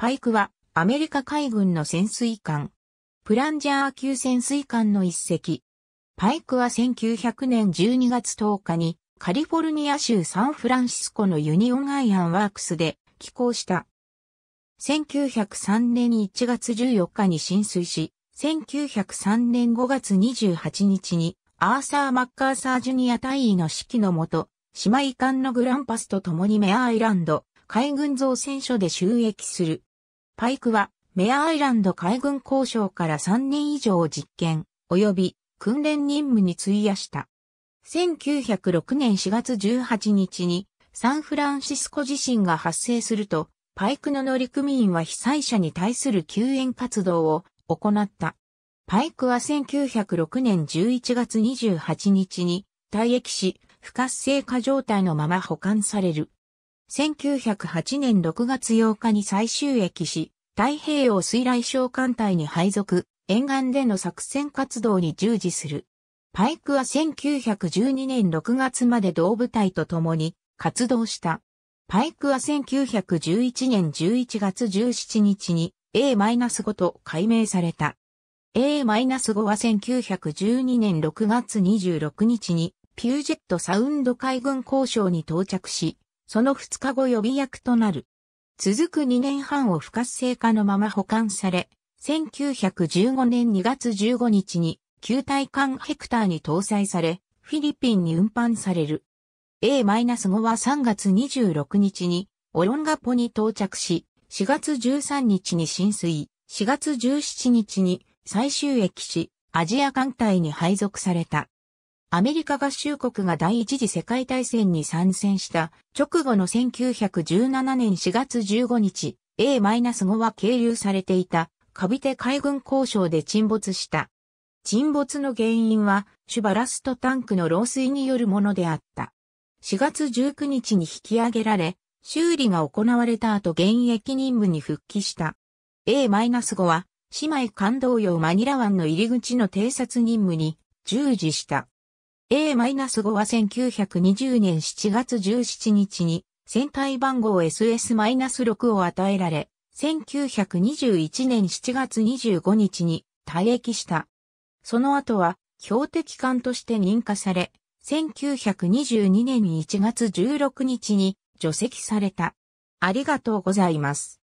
パイクはアメリカ海軍の潜水艦。プランジャー級潜水艦の一隻。パイクは1900年12月10日にカリフォルニア州サンフランシスコのユニオンアイアンワークスで寄港した。1903年1月14日に浸水し、1903年5月28日にアーサー・マッカーサー・ジュニア大尉の指揮のもと、姉妹艦のグランパスと共にメアアイランド、海軍造船所で収益する。パイクは、メアアイランド海軍交渉から3年以上実験、及び訓練任務に費やした。1906年4月18日に、サンフランシスコ地震が発生すると、パイクの乗組員は被災者に対する救援活動を行った。パイクは1906年11月28日に退役し、不活性化状態のまま保管される。1908年6月8日に最終駅し、太平洋水雷小艦隊に配属、沿岸での作戦活動に従事する。パイクは1912年6月まで同部隊と共に活動した。パイクは1911年11月17日に A-5 と改名された。A-5 は1912年6月26日にピュージェットサウンド海軍交渉に到着し、その2日後予備役となる。続く2年半を不活性化のまま保管され、1915年2月15日に球体艦ヘクターに搭載され、フィリピンに運搬される。A-5 は3月26日にオロンガポに到着し、4月13日に浸水、4月17日に最終駅し、アジア艦隊に配属された。アメリカ合衆国が第一次世界大戦に参戦した直後の1917年4月15日、A-5 は経由されていたカビテ海軍交渉で沈没した。沈没の原因はシュバラストタンクの漏水によるものであった。4月19日に引き上げられ、修理が行われた後現役任務に復帰した。A-5 は姉妹感動用マニラ湾の入り口の偵察任務に従事した。A-5 は1920年7月17日に船体番号 SS-6 を与えられ、1921年7月25日に退役した。その後は標的艦として認可され、1922年1月16日に除籍された。ありがとうございます。